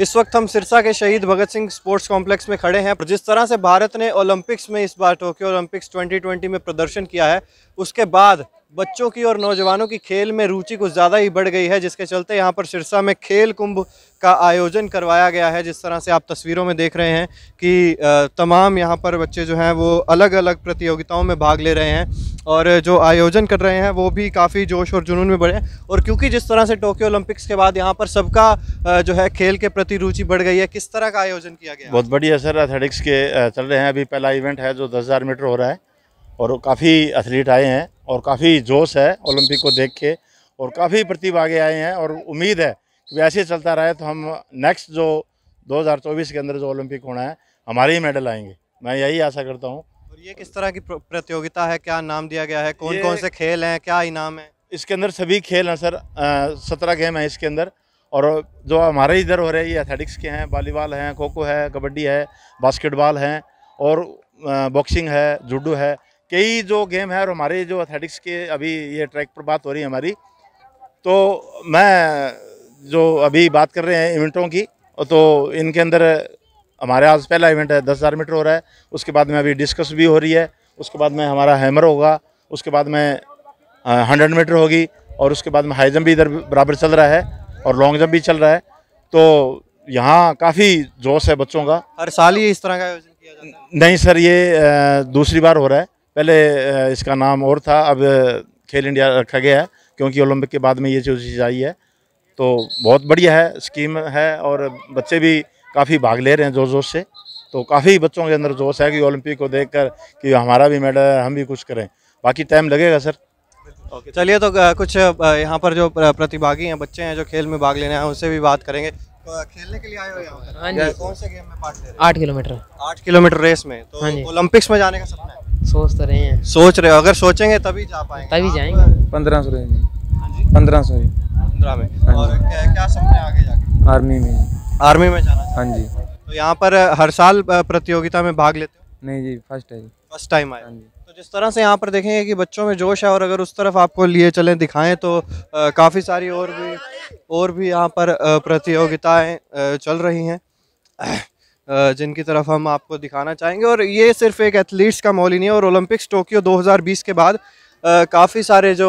इस वक्त हम सिरसा के शहीद भगत सिंह स्पोर्ट्स कॉम्प्लेक्स में खड़े हैं जिस तरह से भारत ने ओलंपिक्स में इस बार टोक्यो ओलंपिक्स 2020 में प्रदर्शन किया है उसके बाद बच्चों की और नौजवानों की खेल में रुचि कुछ ज़्यादा ही बढ़ गई है जिसके चलते यहाँ पर सिरसा में खेल कुंभ का आयोजन करवाया गया है जिस तरह से आप तस्वीरों में देख रहे हैं कि तमाम यहाँ पर बच्चे जो हैं वो अलग अलग प्रतियोगिताओं में भाग ले रहे हैं और जो आयोजन कर रहे हैं वो भी काफ़ी जोश और जुनून में बढ़े हैं और क्योंकि जिस तरह से टोक्यो ओलंपिक्स के बाद यहाँ पर सबका जो है खेल के प्रति रुचि बढ़ गई है किस तरह का आयोजन किया गया बहुत बढ़िया सर एथलेटिक्स के चल रहे हैं अभी पहला इवेंट है जो दस मीटर हो रहा है और काफ़ी एथलीट आए हैं और काफ़ी जोश है ओलंपिक को देख के और काफ़ी प्रतिभागी आए हैं और उम्मीद है कि ऐसे चलता रहे तो हम नेक्स्ट जो 2024 के अंदर जो ओलंपिक होना है हमारे ही मेडल आएंगे मैं यही आशा करता हूँ और ये किस तरह की प्रतियोगिता है क्या नाम दिया गया है कौन कौन से खेल हैं क्या इनाम है इसके अंदर सभी खेल हैं सर सत्रह गेम हैं इसके अंदर और जो हमारे इधर हो रहे हैं ये एथलेटिक्स के हैं वॉलीबॉल हैं खो खो है कबड्डी है बास्केटबॉल हैं और बॉक्सिंग है जुडो है कई जो गेम है और हमारे जो एथलेटिक्स के अभी ये ट्रैक पर बात हो रही है हमारी तो मैं जो अभी बात कर रहे हैं इवेंटों की तो इनके अंदर हमारे आज पहला इवेंट है दस हज़ार मीटर हो रहा है उसके बाद में अभी डिस्कस भी हो रही है उसके बाद में हमारा हैमर होगा उसके बाद में हंड्रेड मीटर होगी और उसके बाद में हाई जंप भी इधर बराबर चल रहा है और लॉन्ग जंप भी चल रहा है तो यहाँ काफ़ी जोश है बच्चों का हर साल ही इस तरह का नहीं सर ये दूसरी बार हो रहा है पहले इसका नाम और था अब खेल इंडिया रखा गया है क्योंकि ओलंपिक के बाद में ये जो चीज़ आई है तो बहुत बढ़िया है स्कीम है और बच्चे भी काफ़ी भाग ले रहे हैं जोर जोश से तो काफ़ी बच्चों के अंदर जोश है कि ओलंपिक को देख कर कि हमारा भी मेडल है हम भी कुछ करें बाकी टाइम लगेगा सर ओके चलिए तो कुछ यहाँ पर जो प्रतिभागी हैं बच्चे हैं जो खेल में भाग लेने हैं उनसे भी बात करेंगे खेलने के लिए आए हो यहाँ पर हाँ कौन से गेम में पार्ट ले रहे हैं आठ किलोमीटर आठ किलोमीटर रेस में तो हाँ ओलंपिक्स में जाने का सपना सोच तो रहे हैं सोच रहे हो अगर सोचेंगे तभी जा पाएंगे तभी हाँ। जाएंगे पंद्रह सौ हाँ पंद्रह सौ पंद्रह में हाँ और क्या, क्या सपने आगे जाके आर्मी में आर्मी में जाना हाँ जी तो यहाँ पर हर साल प्रतियोगिता में भाग लेते हो नहीं जी फर्स्ट है फर्स्ट टाइम आया जी तो जिस तरह से यहाँ पर देखेंगे कि बच्चों में जोश है और अगर उस तरफ आपको लिए चलें दिखाएं तो काफ़ी सारी और भी और भी यहाँ पर प्रतियोगिताएं चल रही हैं जिनकी तरफ हम आपको दिखाना चाहेंगे और ये सिर्फ एक एथलीट्स का मॉल ही नहीं है और ओलंपिक्स टोक्यो 2020 के बाद काफ़ी सारे जो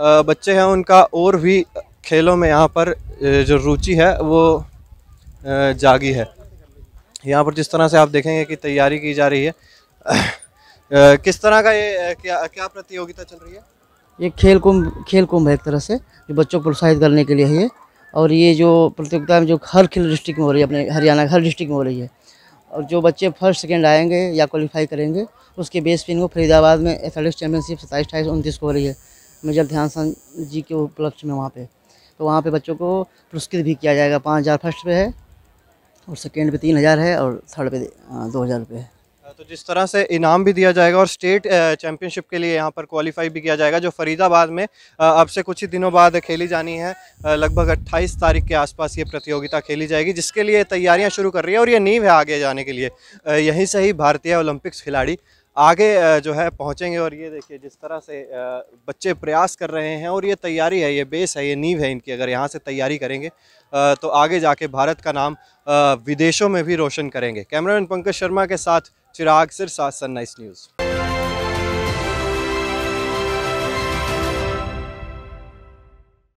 बच्चे हैं उनका और भी खेलों में यहाँ पर जो रुचि है वो जागी है यहाँ पर जिस तरह से आप देखेंगे कि तैयारी की जा रही है किस तरह का ये क्या क्या प्रतियोगिता चल रही है ये खेल कुंभ खेल कुंभ है एक तरह से जो बच्चों को प्रोत्साहित करने के लिए है ये और ये जो प्रतियोगिता में जो हर खेल डिस्ट्रिक्ट में हो रही है अपने हरियाणा हर डिस्ट्रिक्ट में हो रही है और जो बच्चे फर्स्ट सेकेंड आएंगे या क्वालिफाई करेंगे उसके बेस पे इनको फरीदाबाद में एथलेटिक्स चैंपियनशिप सत्ताईस अठाईस उनतीस को हो रही है मेजर ध्यान चंद जी के उपलक्ष्य में वहाँ पर तो वहाँ पर बच्चों को पुरस्कृत भी किया जाएगा पाँच हज़ार फर्स्ट पे है और सेकेंड पे तीन हज़ार है और थर्ड पे हाँ, दो हज़ार है तो जिस तरह से इनाम भी दिया जाएगा और स्टेट चैंपियनशिप के लिए यहाँ पर क्वालिफाई भी किया जाएगा जो फरीदाबाद में अब से कुछ ही दिनों बाद खेली जानी है लगभग 28 तारीख के आसपास ये प्रतियोगिता खेली जाएगी जिसके लिए तैयारियाँ शुरू कर रही है और ये नींव है आगे जाने के लिए यहीं से ही भारतीय ओलंपिक्स खिलाड़ी आगे जो है पहुंचेंगे और ये देखिए जिस तरह से बच्चे प्रयास कर रहे हैं और ये तैयारी है ये बेस है ये नींव है इनकी अगर यहाँ से तैयारी करेंगे तो आगे जाके भारत का नाम विदेशों में भी रोशन करेंगे कैमरामैन पंकज शर्मा के साथ चिराग सिरसा नाइस न्यूज़